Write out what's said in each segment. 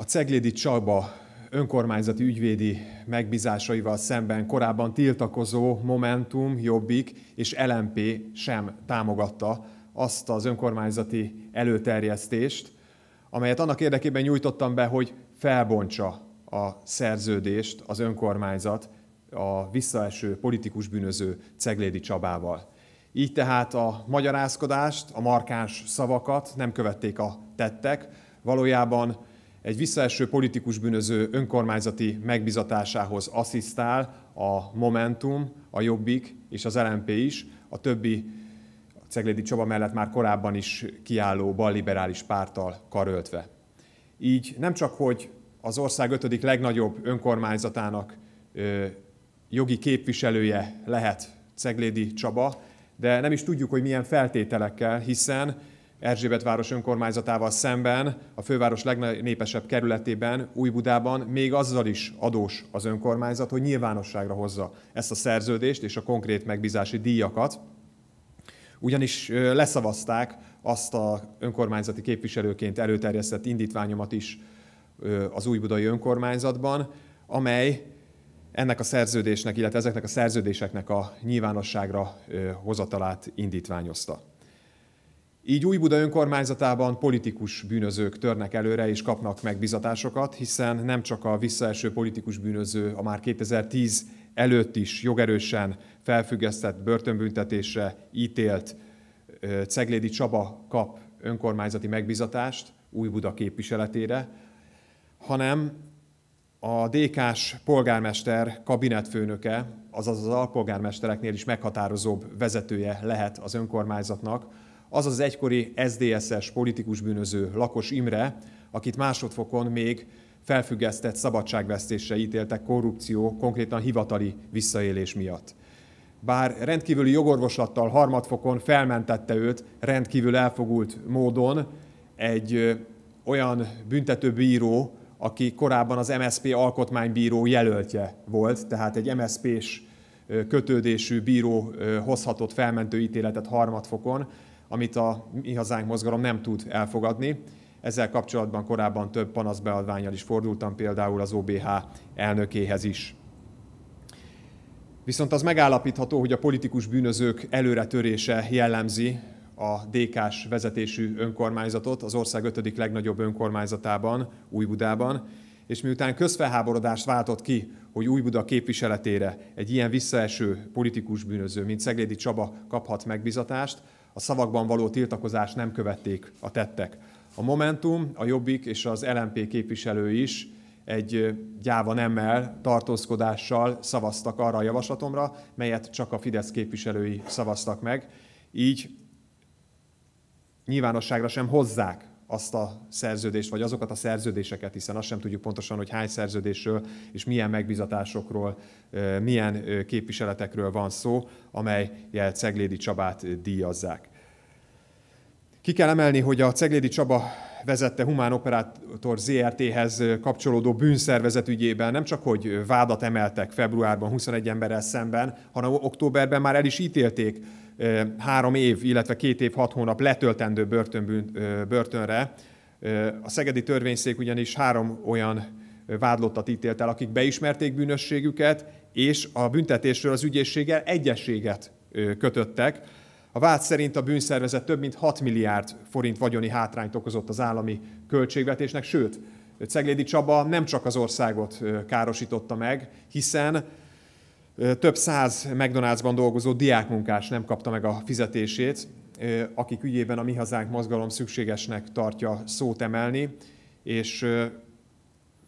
a Ceglédi Csaba önkormányzati ügyvédi megbízásaival szemben korábban tiltakozó Momentum, Jobbik és LMP sem támogatta azt az önkormányzati előterjesztést, amelyet annak érdekében nyújtottam be, hogy felbontsa a szerződést az önkormányzat a visszaeső politikus bűnöző Ceglédi Csabával. Így tehát a magyarázkodást, a markáns szavakat nem követték a tettek, valójában egy visszaeső politikus bűnöző önkormányzati megbizatásához asszisztál a Momentum, a Jobbik és az LMP is, a többi a Ceglédi Csaba mellett már korábban is kiálló balliberális párttal karöltve. Így nem csak, hogy az ország ötödik legnagyobb önkormányzatának ö, jogi képviselője lehet Ceglédi Csaba, de nem is tudjuk, hogy milyen feltételekkel, hiszen Erzsébetváros önkormányzatával szemben a főváros legnépesebb kerületében, Újbudában még azzal is adós az önkormányzat, hogy nyilvánosságra hozza ezt a szerződést és a konkrét megbízási díjakat. Ugyanis leszavazták azt a önkormányzati képviselőként előterjesztett indítványomat is az újbudai önkormányzatban, amely ennek a szerződésnek, illetve ezeknek a szerződéseknek a nyilvánosságra hozatalát indítványozta. Így Buda önkormányzatában politikus bűnözők törnek előre és kapnak megbizatásokat, hiszen nem csak a visszaeső politikus bűnöző a már 2010 előtt is jogerősen felfüggesztett börtönbüntetésre ítélt Ceglédi Csaba kap önkormányzati megbizatást Buda képviseletére, hanem a DK-s polgármester kabinetfőnöke, azaz az alpolgármestereknél is meghatározóbb vezetője lehet az önkormányzatnak, az az egykori SDSS politikus bűnöző Lakos Imre, akit másodfokon még felfüggesztett szabadságvesztésre ítéltek korrupció, konkrétan hivatali visszaélés miatt. Bár rendkívüli jogorvoslattal harmadfokon felmentette őt rendkívül elfogult módon egy olyan büntetőbíró, aki korábban az MSP alkotmánybíró jelöltje volt, tehát egy MSP-s kötődésű bíró hozhatott felmentő ítéletet harmadfokon, amit a Mi Hazánk mozgalom nem tud elfogadni. Ezzel kapcsolatban korábban több panaszbeadványal is fordultam, például az OBH elnökéhez is. Viszont az megállapítható, hogy a politikus bűnözők előretörése jellemzi a DK-s vezetésű önkormányzatot az ország ötödik legnagyobb önkormányzatában, Újbudában, és miután közfelháborodást váltott ki, hogy Újbuda képviseletére egy ilyen visszaeső politikus bűnöző, mint Szeglédi Csaba kaphat megbizatást, a szavakban való tiltakozást nem követték a tettek. A Momentum, a Jobbik és az LMP képviselő is egy gyáva nemmel, tartózkodással szavaztak arra a javaslatomra, melyet csak a Fidesz képviselői szavaztak meg. Így nyilvánosságra sem hozzák azt a szerződést, vagy azokat a szerződéseket, hiszen azt sem tudjuk pontosan, hogy hány szerződésről és milyen megbizatásokról, milyen képviseletekről van szó, amelyel Ceglédi Csabát díjazzák. Ki kell emelni, hogy a Ceglédi Csaba vezette Humán Operátor ZRT-hez kapcsolódó bűnszervezet ügyében nem csak, hogy vádat emeltek februárban 21 emberrel szemben, hanem októberben már el is ítélték három év, illetve két év, hat hónap letöltendő börtönbűn, börtönre. A szegedi törvényszék ugyanis három olyan vádlottat ítélt el, akik beismerték bűnösségüket, és a büntetésről az ügyészséggel egyességet kötöttek. A vád szerint a bűnszervezet több mint 6 milliárd forint vagyoni hátrányt okozott az állami költségvetésnek, sőt, Ceglédi Csaba nem csak az országot károsította meg, hiszen több száz McDonald'sban dolgozó diákmunkás nem kapta meg a fizetését, akik ügyében a Mi Hazánk mozgalom szükségesnek tartja szót emelni, és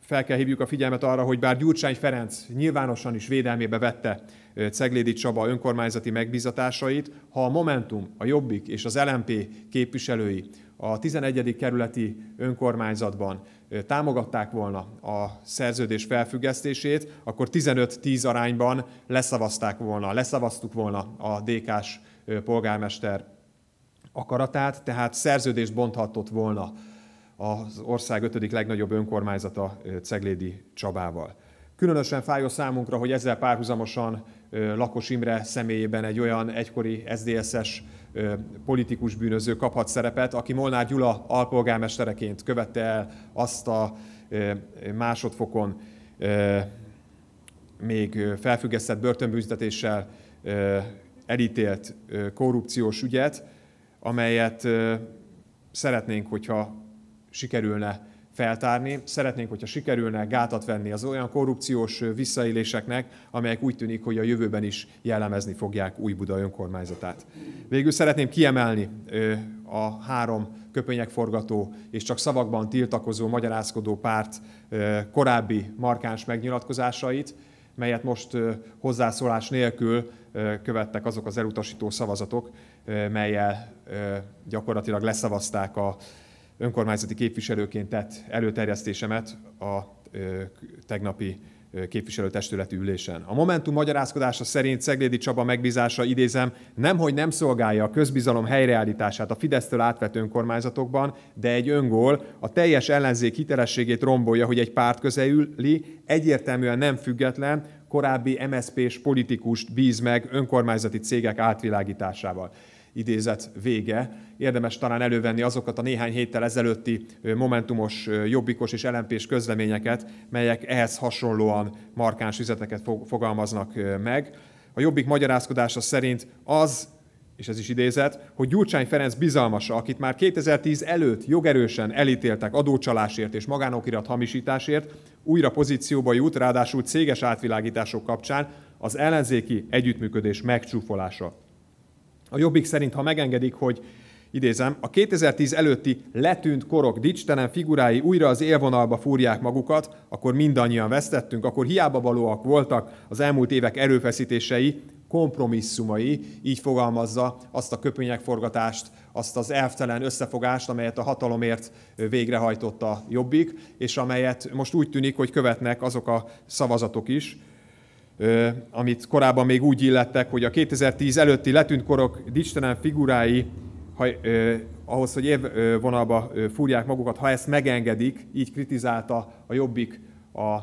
fel kell hívjuk a figyelmet arra, hogy bár Gyurcsány Ferenc nyilvánosan is védelmébe vette Ceglédi Csaba önkormányzati megbízatásait, ha a Momentum, a Jobbik és az LMP képviselői a 11. kerületi önkormányzatban támogatták volna a szerződés felfüggesztését, akkor 15-10 arányban leszavazták volna, leszavaztuk volna a DK-s polgármester akaratát, tehát szerződést bonthatott volna az ország ötödik legnagyobb önkormányzata Ceglédi Csabával. Különösen fájó számunkra, hogy ezzel párhuzamosan Lakos Imre személyében egy olyan egykori SZDSZ-es politikus bűnöző kaphat szerepet, aki Molnár Gyula alpolgármestereként követte el azt a másodfokon még felfüggesztett börtönbüntetéssel elítélt korrupciós ügyet, amelyet szeretnénk, hogyha sikerülne feltárni. Szeretnénk, hogyha sikerülne gátat venni az olyan korrupciós visszaéléseknek, amelyek úgy tűnik, hogy a jövőben is jellemezni fogják új Buda önkormányzatát. Végül szeretném kiemelni a három köpönyek forgató és csak szavakban tiltakozó, magyarázkodó párt korábbi markáns megnyilatkozásait, melyet most hozzászólás nélkül követtek azok az elutasító szavazatok, melyel gyakorlatilag leszavazták a önkormányzati képviselőként tett előterjesztésemet a tegnapi képviselőtestületi ülésen. A Momentum magyarázkodása szerint Szeglédi Csaba megbízása, idézem, nemhogy nem szolgálja a közbizalom helyreállítását a Fidesztől átvett önkormányzatokban, de egy öngól a teljes ellenzék hitelességét rombolja, hogy egy párt közeüli, egyértelműen nem független, korábbi MSZP-s politikust bíz meg önkormányzati cégek átvilágításával idézet vége. Érdemes talán elővenni azokat a néhány héttel ezelőtti momentumos, jobbikos és elempés közleményeket, melyek ehhez hasonlóan markáns üzeteket fogalmaznak meg. A jobbik magyarázkodása szerint az, és ez is idézet, hogy Gyurcsány Ferenc bizalmasa, akit már 2010 előtt jogerősen elítéltek adócsalásért és magánokirat hamisításért, újra pozícióba jut, ráadásul céges átvilágítások kapcsán az ellenzéki együttműködés megcsúfolása a Jobbik szerint, ha megengedik, hogy idézem, a 2010 előtti letűnt korok dicstelen figurái újra az élvonalba fúrják magukat, akkor mindannyian vesztettünk, akkor hiába valóak voltak az elmúlt évek erőfeszítései, kompromisszumai, így fogalmazza azt a köpönyekforgatást, azt az elvtelen összefogást, amelyet a hatalomért végrehajtotta a Jobbik, és amelyet most úgy tűnik, hogy követnek azok a szavazatok is, amit korábban még úgy illettek, hogy a 2010 előtti letűnt korok dicstelen figurái, ha, eh, ahhoz, hogy évvonalba fúrják magukat, ha ezt megengedik, így kritizálta a Jobbik a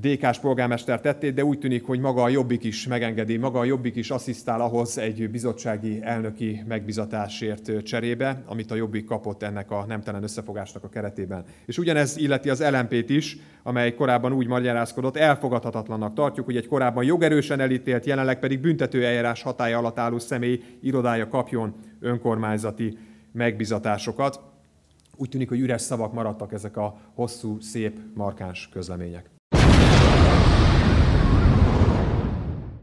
DK-s polgármester tettét, de úgy tűnik, hogy maga a Jobbik is megengedi, maga a Jobbik is asszisztál ahhoz egy bizottsági elnöki megbizatásért cserébe, amit a Jobbik kapott ennek a nemtelen összefogásnak a keretében. És ugyanez illeti az lmp t is, amely korábban úgy magyarázkodott, elfogadhatatlannak tartjuk, hogy egy korábban jogerősen elítélt, jelenleg pedig eljárás hatája alatt álló személy irodája kapjon önkormányzati megbizatásokat. Úgy tűnik, hogy üres szavak maradtak ezek a hosszú, szép, markáns közlemények.